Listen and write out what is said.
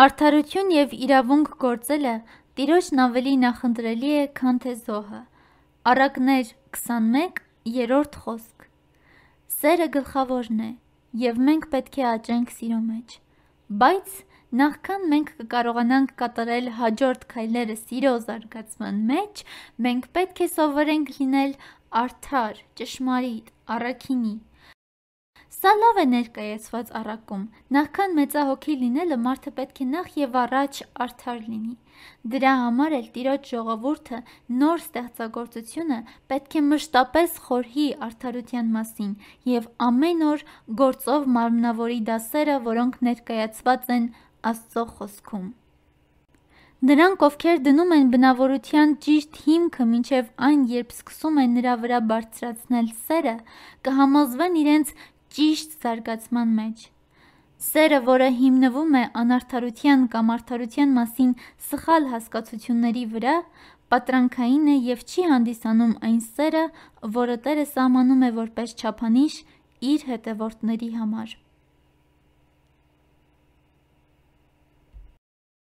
Արդարություն եւ իրավունք գործելը Տիրոջն ավելի նախընտրելի է, քան թե զոհը։ Արակներ 21 երրորդ խոսք։ Սերը գլխավորն է եւ մենք պետք է աճենք սիրո մեջ։ Բայց նախքան մենք կկարողանանք կատարել հաջորդ քայլերը սիրո զարգացման մեջ, մենք պետք է սովորենք լինել արդար, ճշմարիտ, առաքինի, Սա լավ է ներկայացված առակում։ Նախքան մեծահոգի լինելը մարդը պետք է նախ եւ առաջ արդար լինի։ Դրա համար էլ Տիրոջ ժողովուրդը նոր ստեղծագործությունը պետք է մշտապես խորհի արդարության մասին եւ ամեն օր գործով մարմնավորի դասերը, որոնք ներկայացված են Աստծո խոսքում։ Նրանք, ովքեր դնում են բնավորության ճիշտ հիմքը մինչև այն, երբ սկսում են նրա վրա բարձրացնել սերը, կհամոզվեն իրենց ճիշտ զարգացման մեջ։ Սերը, որը հիմնվում է անարդարության կամ արդարության մասին սխալ հասկացությունների վրա, պատրանքային է եւ չի հանդիսանում այն սերը, որը Տերը սահմանում է որպես չափանիշ իր հետևորդների համար։